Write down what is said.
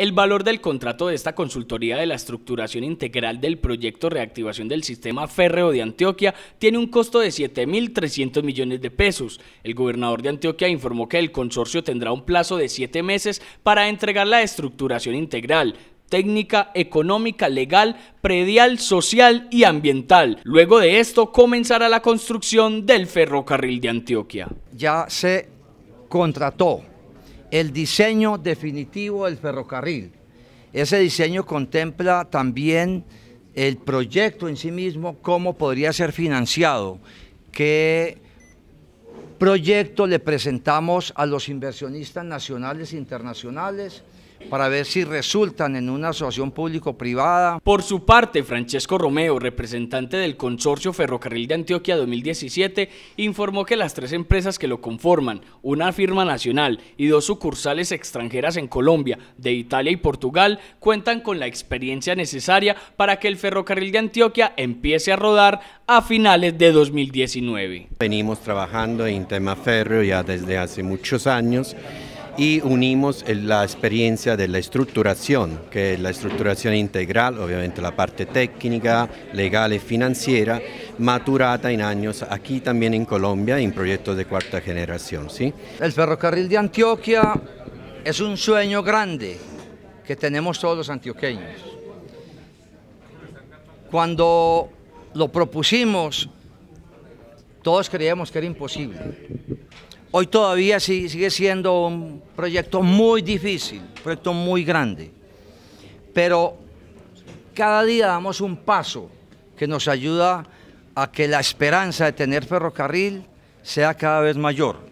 El valor del contrato de esta consultoría de la estructuración integral del proyecto reactivación del sistema férreo de Antioquia tiene un costo de 7.300 millones de pesos. El gobernador de Antioquia informó que el consorcio tendrá un plazo de siete meses para entregar la estructuración integral, técnica, económica, legal, predial, social y ambiental. Luego de esto comenzará la construcción del ferrocarril de Antioquia. Ya se contrató el diseño definitivo del ferrocarril. Ese diseño contempla también el proyecto en sí mismo, cómo podría ser financiado, qué proyecto le presentamos a los inversionistas nacionales e internacionales para ver si resultan en una asociación público-privada. Por su parte, Francesco Romeo, representante del Consorcio Ferrocarril de Antioquia 2017, informó que las tres empresas que lo conforman, una firma nacional y dos sucursales extranjeras en Colombia, de Italia y Portugal, cuentan con la experiencia necesaria para que el ferrocarril de Antioquia empiece a rodar a finales de 2019. Venimos trabajando en tema férreo ya desde hace muchos años y unimos eh, la experiencia de la estructuración, que es la estructuración integral, obviamente la parte técnica, legal y financiera, maturada en años aquí también en Colombia, en proyectos de cuarta generación. ¿sí? El ferrocarril de Antioquia es un sueño grande que tenemos todos los antioqueños. Cuando lo propusimos, todos creíamos que era imposible. Hoy todavía sigue siendo un proyecto muy difícil, un proyecto muy grande, pero cada día damos un paso que nos ayuda a que la esperanza de tener ferrocarril sea cada vez mayor.